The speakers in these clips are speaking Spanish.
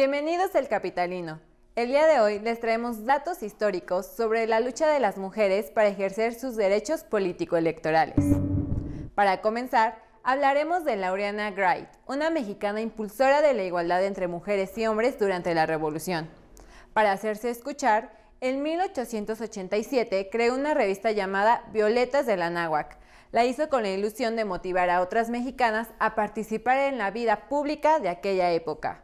Bienvenidos al Capitalino. El día de hoy les traemos datos históricos sobre la lucha de las mujeres para ejercer sus derechos político-electorales. Para comenzar, hablaremos de Laureana Wright, una mexicana impulsora de la igualdad entre mujeres y hombres durante la Revolución. Para hacerse escuchar, en 1887 creó una revista llamada Violetas de la Náhuac. La hizo con la ilusión de motivar a otras mexicanas a participar en la vida pública de aquella época.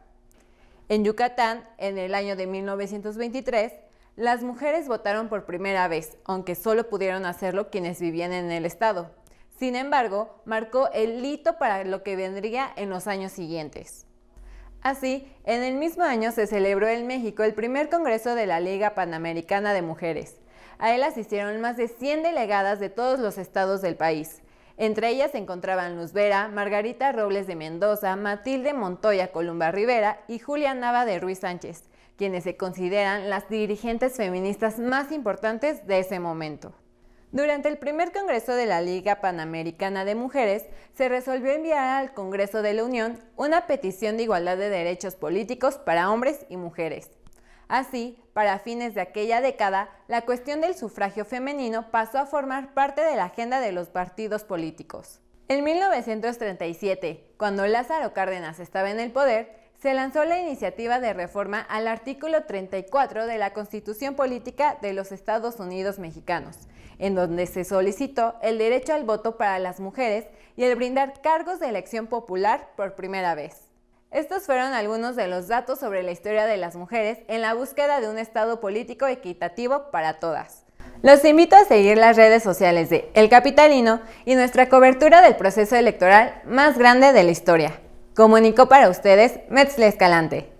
En Yucatán, en el año de 1923, las mujeres votaron por primera vez, aunque solo pudieron hacerlo quienes vivían en el estado. Sin embargo, marcó el hito para lo que vendría en los años siguientes. Así, en el mismo año se celebró en México el primer Congreso de la Liga Panamericana de Mujeres. A él asistieron más de 100 delegadas de todos los estados del país. Entre ellas se encontraban Luz Vera, Margarita Robles de Mendoza, Matilde Montoya Columba Rivera y Julia Nava de Ruiz Sánchez, quienes se consideran las dirigentes feministas más importantes de ese momento. Durante el primer Congreso de la Liga Panamericana de Mujeres, se resolvió enviar al Congreso de la Unión una petición de igualdad de derechos políticos para hombres y mujeres. Así, para fines de aquella década, la cuestión del sufragio femenino pasó a formar parte de la agenda de los partidos políticos. En 1937, cuando Lázaro Cárdenas estaba en el poder, se lanzó la iniciativa de reforma al artículo 34 de la Constitución Política de los Estados Unidos Mexicanos, en donde se solicitó el derecho al voto para las mujeres y el brindar cargos de elección popular por primera vez. Estos fueron algunos de los datos sobre la historia de las mujeres en la búsqueda de un Estado político equitativo para todas. Los invito a seguir las redes sociales de El Capitalino y nuestra cobertura del proceso electoral más grande de la historia. Comunicó para ustedes Metzle Escalante.